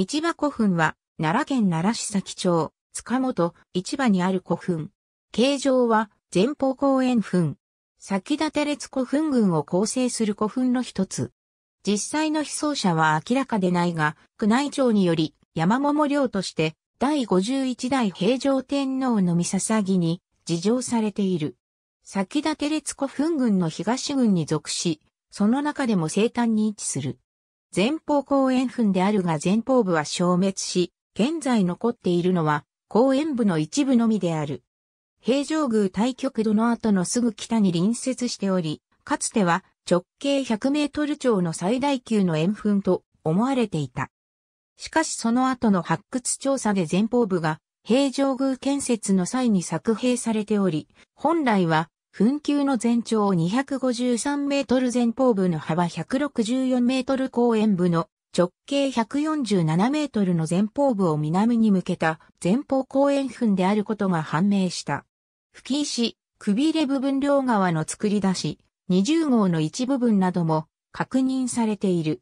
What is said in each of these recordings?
市場古墳は、奈良県奈良市崎町、塚本、市場にある古墳。形状は、前方後円墳。先立て列古墳群を構成する古墳の一つ。実際の被葬者は明らかでないが、宮内庁により、山桃領として、第51代平城天皇の御捧ぎに、事情されている。先立て列古墳群の東軍に属し、その中でも生誕に位置する。前方後円墳であるが前方部は消滅し、現在残っているのは後円部の一部のみである。平城宮対極土の後のすぐ北に隣接しており、かつては直径100メートル超の最大級の円墳と思われていた。しかしその後の発掘調査で前方部が平城宮建設の際に作兵されており、本来は墳丘の全長253メートル前方部の幅164メートル公園部の直径147メートルの前方部を南に向けた前方公園墳であることが判明した。吹石、くびれ部分両側の作り出し、20号の一部分なども確認されている。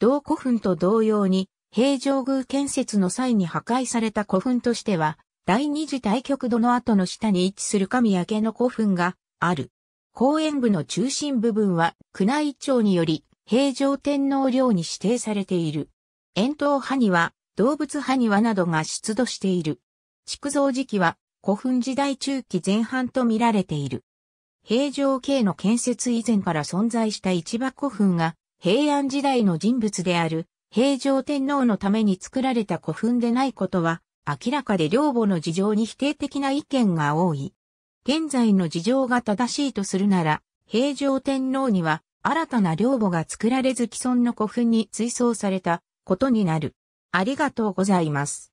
同古墳と同様に、平城宮建設の際に破壊された古墳としては、第二次大局度の跡の下に位置する神明の古墳がある。公園部の中心部分は宮内庁により平城天皇陵に指定されている。円筒には動物派庭などが出土している。築造時期は古墳時代中期前半と見られている。平城系の建設以前から存在した市場古墳が平安時代の人物である平城天皇のために作られた古墳でないことは明らかで両母の事情に否定的な意見が多い。現在の事情が正しいとするなら、平城天皇には新たな両母が作られず既存の古墳に追葬されたことになる。ありがとうございます。